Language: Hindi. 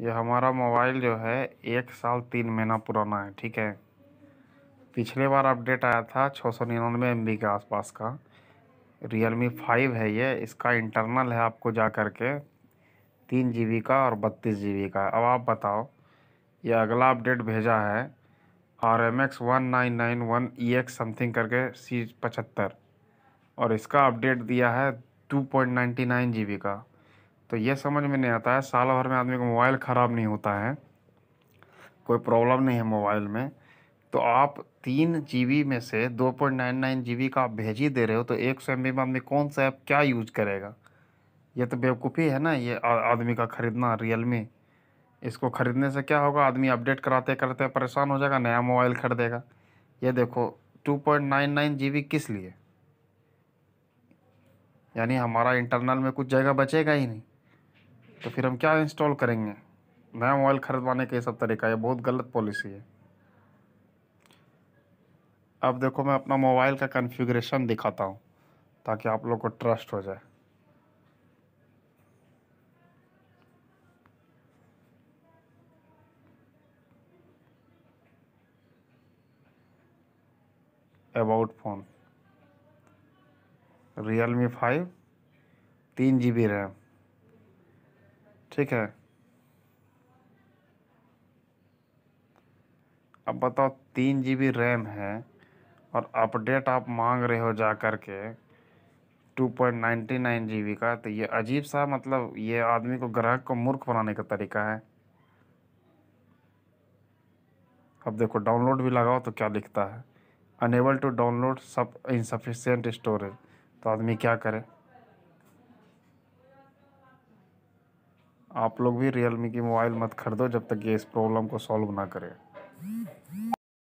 ये हमारा मोबाइल जो है एक साल तीन महीना पुराना है ठीक है पिछले बार अपडेट आया था छः सौ निन्यानवे एम के आसपास का रियल मी फाइव है ये इसका इंटरनल है आपको जा कर के तीन जी का और बत्तीस जी का अब आप बताओ ये अगला अपडेट भेजा है R M X one nine nine one E X something करके सी पचहत्तर और इसका अपडेट दिया है two point ninety nine G B का तो ये समझ में नहीं आता है साल भर में आदमी का मोबाइल ख़राब नहीं होता है कोई प्रॉब्लम नहीं है मोबाइल में तो आप तीन जी में से दो पॉइंट नाइन नाइन जी का आप भेज ही दे रहे हो तो एक सौ एम में आदमी कौन सा ऐप क्या यूज करेगा ये तो बेवकूफ़ी है ना ये आदमी का ख़रीदना रियल में इसको ख़रीदने से क्या होगा आदमी अपडेट कराते करते परेशान हो जाएगा नया मोबाइल खरीदेगा ये देखो two point nine nine G किस लिए यानी हमारा इंटरनल में कुछ जगह बचेगा ही नहीं तो फिर हम क्या इंस्टॉल करेंगे नया मोबाइल खरीदवाने का ये सब तरीका है बहुत गलत पॉलिसी है अब देखो मैं अपना मोबाइल का कन्फिग्रेशन दिखाता हूँ ताकि आप लोग को ट्रस्ट हो जाए about phone Realme five तीन जी बी रैम ठीक है अब बताओ तीन जी बी रैम है और अपडेट आप मांग रहे हो जा कर के two point ninety nine G B का तो ये अजीब सा मतलब ये आदमी को ग्राहक को मूर्ख बनाने का तरीका है अब देखो डाउनलोड भी लगाओ तो क्या लिखता है अनेबल टू डाउनलोड सब इनसफिशेंट स्टोरेज तो आदमी क्या करे आप लोग भी रियल मी की मोबाइल मत खरीदो जब तक ये इस प्रॉब्लम को सॉल्व ना करे